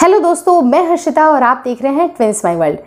Hello दोस्तों मैं हर्षिता और आप देख रहे हैं ट्विंस माई वर्ल्ड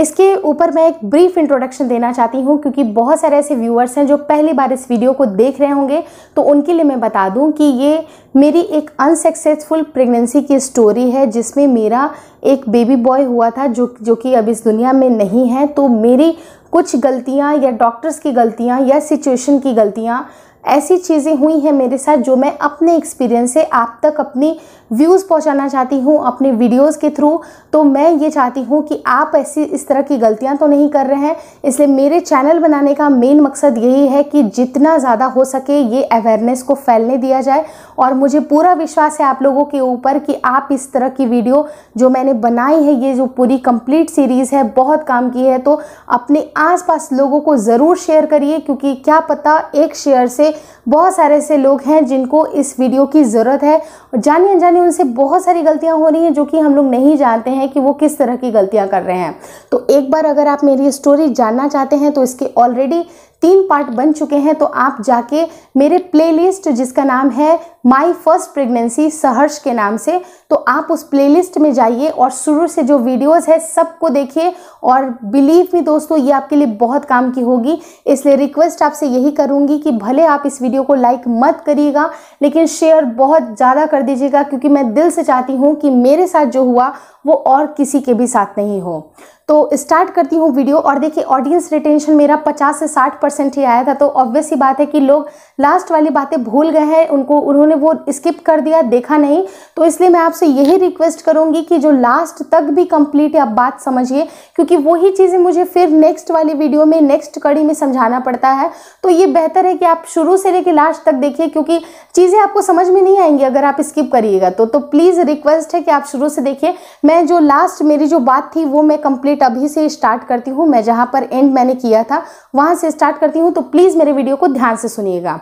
इसके ऊपर मैं एक ब्रीफ इंट्रोडक्शन देना चाहती हूँ क्योंकि बहुत सारे ऐसे व्यूअर्स हैं जो पहली बार इस वीडियो को देख रहे होंगे तो उनके लिए मैं बता दूँ कि ये मेरी एक अनसक्सेसफुल प्रेगनेंसी की स्टोरी है जिसमें मेरा एक बेबी बॉय हुआ था जो जो कि अब इस दुनिया में नहीं है तो मेरी कुछ गलतियाँ या डॉक्टर्स की गलतियाँ या सिचुएशन की गलतियाँ ऐसी चीज़ें हुई हैं मेरे साथ जो मैं अपने एक्सपीरियंस से आप तक अपनी व्यूज़ पहुंचाना चाहती हूं अपने वीडियोस के थ्रू तो मैं ये चाहती हूं कि आप ऐसी इस तरह की गलतियां तो नहीं कर रहे हैं इसलिए मेरे चैनल बनाने का मेन मकसद यही है कि जितना ज़्यादा हो सके ये अवेयरनेस को फैलने दिया जाए और मुझे पूरा विश्वास है आप लोगों के ऊपर कि आप इस तरह की वीडियो जो मैंने बनाई है ये जो पूरी कंप्लीट सीरीज़ है बहुत काम की है तो अपने आसपास लोगों को ज़रूर शेयर करिए क्योंकि क्या पता एक शेयर से बहुत सारे ऐसे लोग हैं जिनको इस वीडियो की ज़रूरत है और जाने अनजाने उनसे बहुत सारी गलतियाँ हो रही हैं जो कि हम लोग नहीं जानते हैं कि वो किस तरह की गलतियाँ कर रहे हैं तो एक बार अगर आप मेरी स्टोरी जानना चाहते हैं तो इसके ऑलरेडी तीन पार्ट बन चुके हैं तो आप जाके मेरे प्लेलिस्ट जिसका नाम है माय फर्स्ट प्रेगनेंसी सहर्ष के नाम से तो आप उस प्लेलिस्ट में जाइए और शुरू से जो वीडियोस है सबको देखिए और बिलीव भी दोस्तों ये आपके लिए बहुत काम की होगी इसलिए रिक्वेस्ट आपसे यही करूँगी कि भले आप इस वीडियो को लाइक मत करिएगा लेकिन शेयर बहुत ज़्यादा कर दीजिएगा क्योंकि मैं दिल से चाहती हूँ कि मेरे साथ जो हुआ वो और किसी के भी साथ नहीं हो तो स्टार्ट करती हूँ वीडियो और देखिए ऑडियंस रिटेंशन मेरा 50 से 60 परसेंट ही आया था तो ऑब्वियस ही बात है कि लोग लास्ट वाली बातें भूल गए हैं उनको उन्होंने वो स्किप कर दिया देखा नहीं तो इसलिए मैं आपसे यही रिक्वेस्ट करूँगी कि जो लास्ट तक भी कंप्लीट आप बात समझिए क्योंकि वही चीज़ें मुझे फिर नेक्स्ट वाली वीडियो में नेक्स्ट कड़ी में समझाना पड़ता है तो ये बेहतर है कि आप शुरू से लेकर लास्ट तक देखिए क्योंकि चीज़ें आपको समझ में नहीं आएंगी अगर आप स्किप करिएगा तो, तो प्लीज़ रिक्वेस्ट है कि आप शुरू से देखिए मैं जो लास्ट मेरी जो बात थी वो मैं कंप्लीट अपडेट अभी से स्टार्ट करती हूँ मैं जहाँ पर एंड मैंने किया था वहाँ से स्टार्ट करती हूँ तो प्लीज़ मेरे वीडियो को ध्यान से सुनिएगा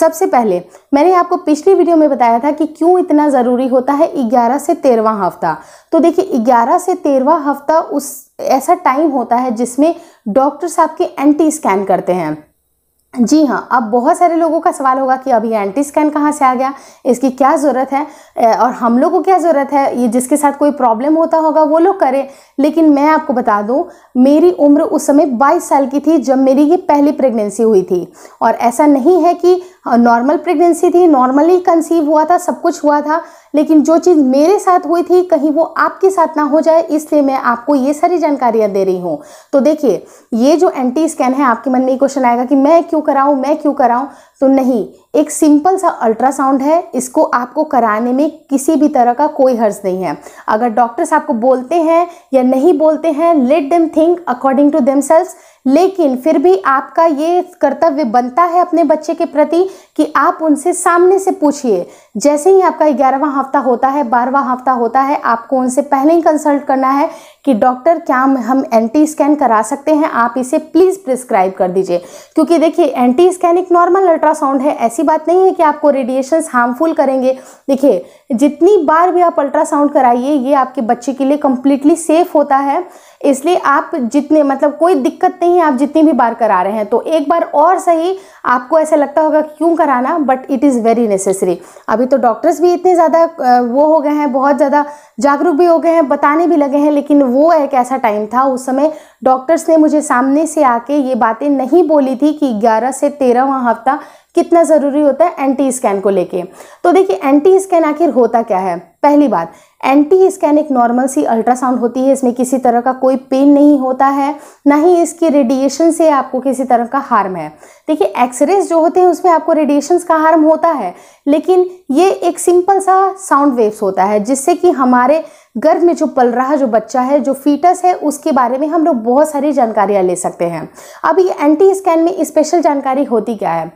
सबसे पहले मैंने आपको पिछली वीडियो में बताया था कि क्यों इतना ज़रूरी होता है 11 से तेरहवा हफ्ता तो देखिए 11 से तेरहवा हफ्ता उस ऐसा टाइम होता है जिसमें डॉक्टर साहब के एंटी स्कैन करते हैं जी हाँ अब बहुत सारे लोगों का सवाल होगा कि अभी एंटी स्कैन कहाँ से आ गया इसकी क्या ज़रूरत है और हम लोगों को क्या ज़रूरत है ये जिसके साथ कोई प्रॉब्लम होता होगा वो लोग करें लेकिन मैं आपको बता दूं मेरी उम्र उस समय 22 साल की थी जब मेरी ये पहली प्रेगनेंसी हुई थी और ऐसा नहीं है कि नॉर्मल प्रेगनेंसी थी नॉर्मली कंसीव हुआ था सब कुछ हुआ था लेकिन जो चीज़ मेरे साथ हुई थी कहीं वो आपके साथ ना हो जाए इसलिए मैं आपको ये सारी जानकारियाँ दे रही हूँ तो देखिए ये जो एंटी स्कैन है आपके मन में ये क्वेश्चन आएगा कि मैं क्यों कराऊँ मैं क्यों कराऊँ तो नहीं एक सिंपल सा अल्ट्रासाउंड है इसको आपको कराने में किसी भी तरह का कोई हर्ज नहीं है अगर डॉक्टर्स आपको बोलते हैं या नहीं बोलते हैं let them think according to themselves लेकिन फिर भी आपका ये कर्तव्य बनता है अपने बच्चे के प्रति कि आप उनसे सामने से पूछिए जैसे ही आपका ग्यारहवा हफ्ता होता है बारहवा हफ्ता होता है आपको उनसे पहले ही कंसल्ट करना है कि डॉक्टर क्या हम एंटी स्कैन करा सकते हैं आप इसे प्लीज़ प्रिस्क्राइब कर दीजिए क्योंकि देखिए एंटी स्कैन एक नॉर्मल अल्ट्रासाउंड है ऐसी बात नहीं है कि आपको रेडिएशंस हार्मफुल करेंगे देखिए जितनी बार भी आप अल्ट्रासाउंड कराइए ये आपके बच्चे के लिए कंप्लीटली सेफ होता है इसलिए आप जितने मतलब कोई दिक्कत नहीं है आप जितनी भी बार करा रहे हैं तो एक बार और सही आपको ऐसा लगता होगा क्यों कराना but it is very necessary अभी तो डॉक्टर्स भी इतने ज़्यादा वो हो गए हैं बहुत ज़्यादा जागरूक भी हो गए हैं बताने भी लगे हैं लेकिन वो एक ऐसा टाइम था उस समय डॉक्टर्स ने मुझे सामने से आके ये बातें नहीं बोली थी कि ग्यारह से तेरहवा हफ्ता कितना ज़रूरी होता है एंटी स्कैन को लेके तो देखिए एंटी स्कैन आखिर होता क्या है पहली बात एंटी स्कैन एक नॉर्मल सी अल्ट्रासाउंड होती है इसमें किसी तरह का कोई पेन नहीं होता है ना ही इसकी रेडिएशन से आपको किसी तरह का हार्म है देखिए एक्सरेज जो होते हैं उसमें आपको रेडिएशन का हार्म होता है लेकिन ये एक सिंपल सा साउंड वेव्स होता है जिससे कि हमारे गर्भ में जो पल रहा जो बच्चा है जो फीटस है उसके बारे में हम लोग बहुत सारी जानकारियाँ ले सकते हैं अब ये एंटी स्कैन में स्पेशल जानकारी होती क्या है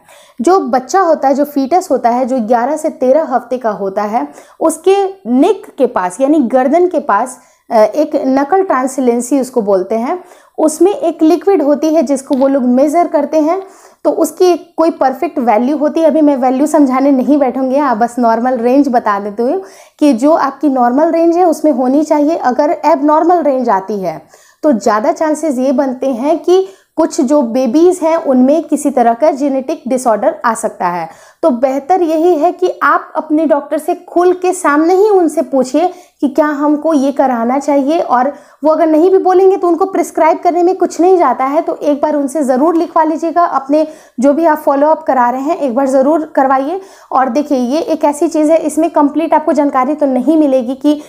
जो बच्चा होता है जो फीटस होता है जो 11 से 13 हफ्ते का होता है उसके नेक के पास यानी गर्दन के पास एक नकल ट्रांसिलेंसी उसको बोलते हैं उसमें एक लिक्विड होती है जिसको वो लोग मेज़र करते हैं तो उसकी कोई परफेक्ट वैल्यू होती है अभी मैं वैल्यू समझाने नहीं बैठूंगी आप बस नॉर्मल रेंज बता देती हूँ कि जो आपकी नॉर्मल रेंज है उसमें होनी चाहिए अगर एब नॉर्मल रेंज आती है तो ज़्यादा चांसेस ये बनते हैं कि कुछ जो बेबीज़ हैं उनमें किसी तरह का जेनेटिक डिसऑर्डर आ सकता है तो बेहतर यही है कि आप अपने डॉक्टर से खुल के सामने ही उनसे पूछिए कि क्या हमको ये कराना चाहिए और वो अगर नहीं भी बोलेंगे तो उनको प्रिस्क्राइब करने में कुछ नहीं जाता है तो एक बार उनसे ज़रूर लिखवा लीजिएगा अपने जो भी आप फॉलोअप करा रहे हैं एक बार ज़रूर करवाइए और देखिए ये एक ऐसी चीज़ है इसमें कंप्लीट आपको जानकारी तो नहीं मिलेगी कि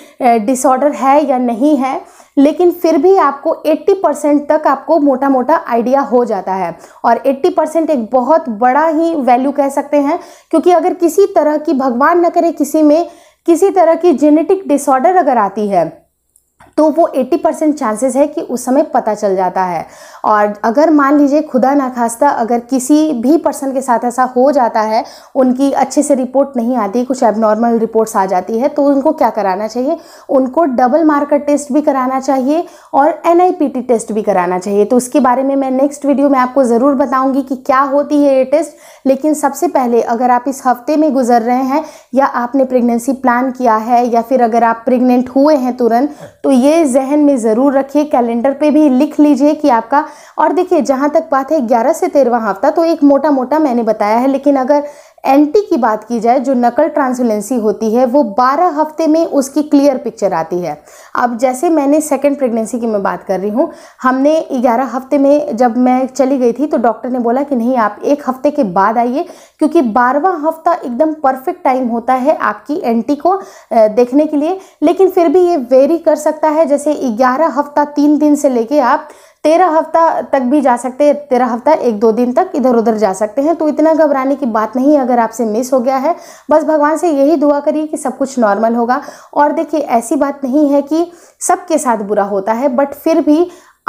डिसऑर्डर है या नहीं है लेकिन फिर भी आपको 80 परसेंट तक आपको मोटा मोटा आइडिया हो जाता है और 80 परसेंट एक बहुत बड़ा ही वैल्यू कह सकते हैं क्योंकि अगर किसी तरह की भगवान न करे किसी में किसी तरह की जेनेटिक डिसऑर्डर अगर आती है तो वो 80 परसेंट चांसेस है कि उस समय पता चल जाता है और अगर मान लीजिए खुदा नाखास्ता अगर किसी भी पर्सन के साथ ऐसा हो जाता है उनकी अच्छे से रिपोर्ट नहीं आती कुछ एबनॉर्मल रिपोर्ट्स आ जाती है तो उनको क्या कराना चाहिए उनको डबल मार्कर टेस्ट भी कराना चाहिए और एन टेस्ट भी कराना चाहिए तो उसके बारे में मैं नेक्स्ट वीडियो में आपको ज़रूर बताऊँगी कि क्या होती है ये टेस्ट लेकिन सबसे पहले अगर आप इस हफ्ते में गुजर रहे हैं या आपने प्रेगनेंसी प्लान किया है या फिर अगर आप प्रेग्नेंट हुए हैं तुरंत तो ये ये जहन में ज़रूर रखिए कैलेंडर पे भी लिख लीजिए कि आपका और देखिए जहाँ तक बात है ग्यारह से तेरहवा हफ्ता तो एक मोटा मोटा मैंने बताया है लेकिन अगर एंटी की बात की जाए जो नकल ट्रांसुलेंसी होती है वो 12 हफ्ते में उसकी क्लियर पिक्चर आती है अब जैसे मैंने सेकंड प्रेगनेंसी की मैं बात कर रही हूँ हमने 11 हफ्ते में जब मैं चली गई थी तो डॉक्टर ने बोला कि नहीं आप एक हफ्ते के बाद आइए क्योंकि बारहवा हफ्ता एकदम परफेक्ट टाइम होता है आपकी एंटी को देखने के लिए लेकिन फिर भी ये वेरी कर सकता है जैसे ग्यारह हफ्ता तीन दिन से लेके आप तेरह हफ्ता तक भी जा सकते हैं तेरह हफ्ता एक दो दिन तक इधर उधर जा सकते हैं तो इतना घबराने की बात नहीं अगर आपसे मिस हो गया है बस भगवान से यही दुआ करिए कि सब कुछ नॉर्मल होगा और देखिए ऐसी बात नहीं है कि सबके साथ बुरा होता है बट फिर भी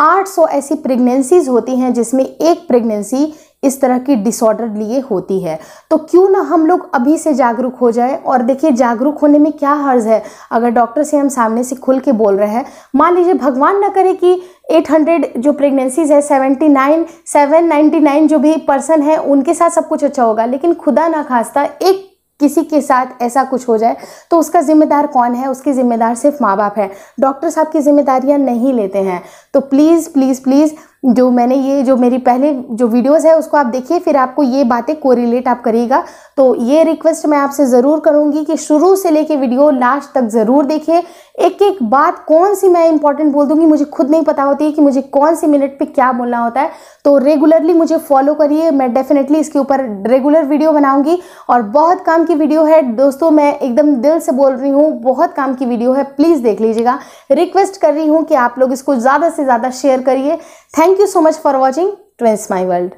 800 ऐसी प्रेगनेंसीज होती हैं जिसमें एक प्रेगनेंसी इस तरह की डिसऑर्डर लिए होती है तो क्यों ना हम लोग अभी से जागरूक हो जाए और देखिए जागरूक होने में क्या हर्ज है अगर डॉक्टर से हम सामने से खुल के बोल रहे हैं मान लीजिए भगवान ना करे कि 800 जो प्रेगनेंसीज है 79 799 जो भी पर्सन है उनके साथ सब कुछ अच्छा होगा लेकिन खुदा ना खास्ता एक किसी के साथ ऐसा कुछ हो जाए तो उसका जिम्मेदार कौन है उसकी जिम्मेदार सिर्फ माँ बाप है डॉक्टर साहब की जिम्मेदारियाँ नहीं लेते हैं तो प्लीज़ प्लीज़ प्लीज़ जो मैंने ये जो मेरी पहले जो वीडियोस है उसको आप देखिए फिर आपको ये बातें कोरिलेट आप करिएगा तो ये रिक्वेस्ट मैं आपसे ज़रूर करूँगी कि शुरू से लेके वीडियो लास्ट तक ज़रूर देखिए एक एक बात कौन सी मैं इंपॉर्टेंट बोल दूँगी मुझे खुद नहीं पता होती है कि मुझे कौन सी मिनट पे क्या बोलना होता है तो रेगुलरली मुझे फॉलो करिए मैं डेफिनेटली इसके ऊपर रेगुलर वीडियो बनाऊँगी और बहुत काम की वीडियो है दोस्तों मैं एकदम दिल से बोल रही हूँ बहुत काम की वीडियो है प्लीज़ देख लीजिएगा रिक्वेस्ट कर रही हूँ कि आप लोग इसको ज़्यादा से ज़्यादा शेयर करिए thank Thank you so much for watching Twins My World.